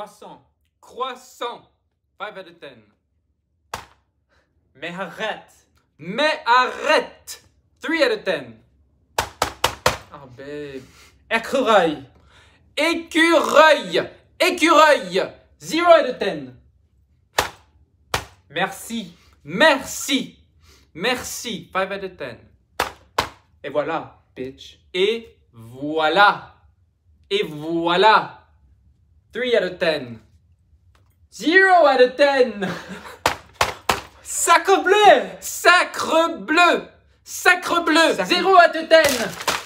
Croissant. Croissant. 5 out of 10. Mais arrête. Mais arrête. 3 out of 10. Oh ah, babe. Écureuil. Écureuil. Écureuil. 0 out of 10. Merci. Merci. Merci. 5 out of 10. Et voilà, bitch. Et voilà. Et voilà. 3 out of 10. 0 out of 10 Sacre bleu Sacre bleu Sacre bleu 0 out of 10